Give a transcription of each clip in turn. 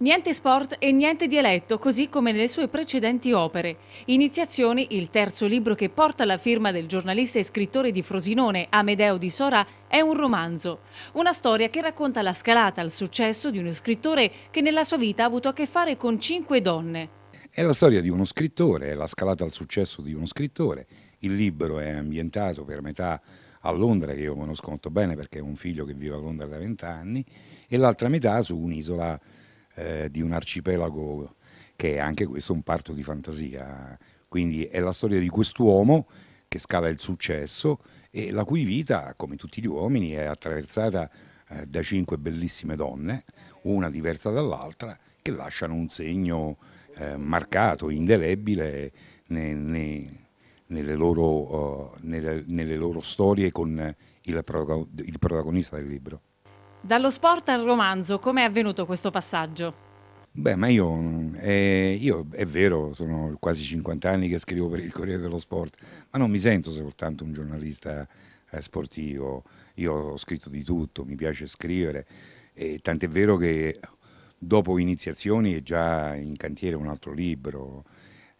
Niente sport e niente dialetto, così come nelle sue precedenti opere. Iniziazioni, il terzo libro che porta la firma del giornalista e scrittore di Frosinone, Amedeo di Sora, è un romanzo. Una storia che racconta la scalata al successo di uno scrittore che nella sua vita ha avuto a che fare con cinque donne. È la storia di uno scrittore, è la scalata al successo di uno scrittore. Il libro è ambientato per metà a Londra, che io conosco molto bene perché ho un figlio che vive a Londra da vent'anni, e l'altra metà su un'isola eh, di un arcipelago che è anche questo un parto di fantasia. Quindi è la storia di quest'uomo che scala il successo e la cui vita, come tutti gli uomini, è attraversata eh, da cinque bellissime donne, una diversa dall'altra, che lasciano un segno eh, marcato, indelebile ne, ne, nelle, loro, uh, nelle, nelle, loro, storie con il, il protagonista del libro. Dallo sport al romanzo, com'è avvenuto questo passaggio? Beh, ma io, eh, io, è vero, sono quasi 50 anni che scrivo per il Corriere dello Sport, ma non mi sento soltanto un giornalista eh, sportivo, io ho scritto di tutto, mi piace scrivere, e tant'è vero che dopo iniziazioni è già in cantiere un altro libro,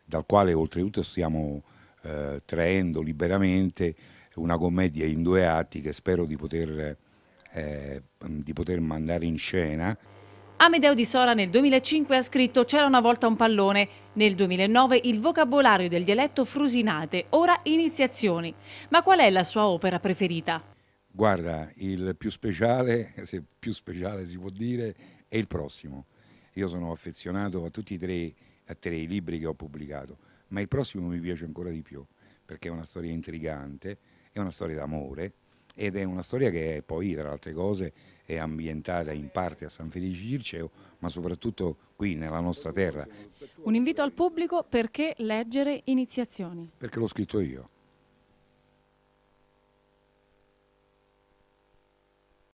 dal quale oltretutto stiamo eh, traendo liberamente una commedia in due atti che spero di poter eh, di poter mandare in scena. Amedeo di Sora nel 2005 ha scritto C'era una volta un pallone, nel 2009 il vocabolario del dialetto frusinate, ora iniziazioni. Ma qual è la sua opera preferita? Guarda, il più speciale, eh, se più speciale si può dire, è il prossimo. Io sono affezionato a tutti e tre, a tre i libri che ho pubblicato, ma il prossimo mi piace ancora di più, perché è una storia intrigante, è una storia d'amore, ed è una storia che poi tra altre cose è ambientata in parte a San Felice Circeo ma soprattutto qui nella nostra terra. Un invito al pubblico perché leggere Iniziazioni? Perché l'ho scritto io.